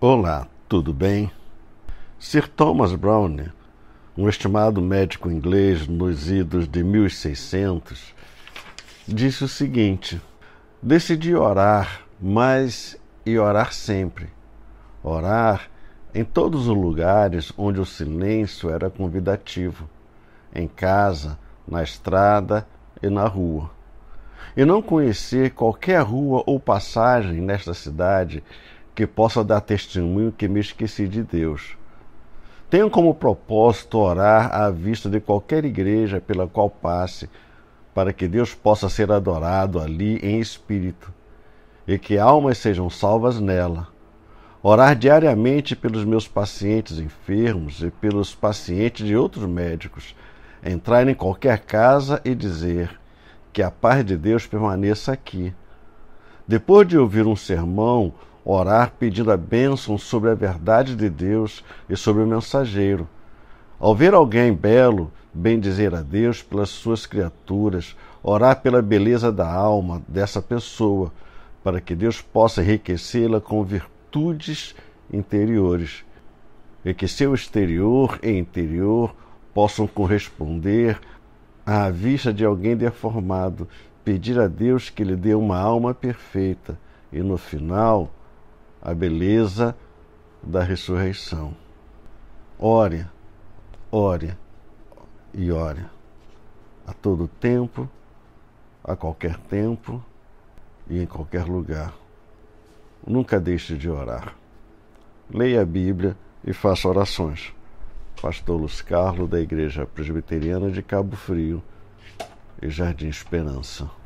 Olá, tudo bem? Sir Thomas Browne, um estimado médico inglês nos idos de 1600, disse o seguinte: Decidi orar, mas e orar sempre. Orar em todos os lugares onde o silêncio era convidativo, em casa, na estrada e na rua. E não conhecer qualquer rua ou passagem nesta cidade que possa dar testemunho que me esqueci de Deus. Tenho como propósito orar à vista de qualquer igreja pela qual passe, para que Deus possa ser adorado ali em espírito e que almas sejam salvas nela. Orar diariamente pelos meus pacientes enfermos e pelos pacientes de outros médicos. Entrar em qualquer casa e dizer: Que a paz de Deus permaneça aqui. Depois de ouvir um sermão orar pedindo a bênção sobre a verdade de Deus e sobre o mensageiro. Ao ver alguém belo, bendizer a Deus pelas suas criaturas, orar pela beleza da alma dessa pessoa, para que Deus possa enriquecê-la com virtudes interiores, e que seu exterior e interior possam corresponder à vista de alguém deformado, pedir a Deus que lhe dê uma alma perfeita e no final a beleza da ressurreição. Ore, ore e ore. A todo tempo, a qualquer tempo e em qualquer lugar. Nunca deixe de orar. Leia a Bíblia e faça orações. Pastor Luiz Carlos, da Igreja Presbiteriana de Cabo Frio e Jardim Esperança.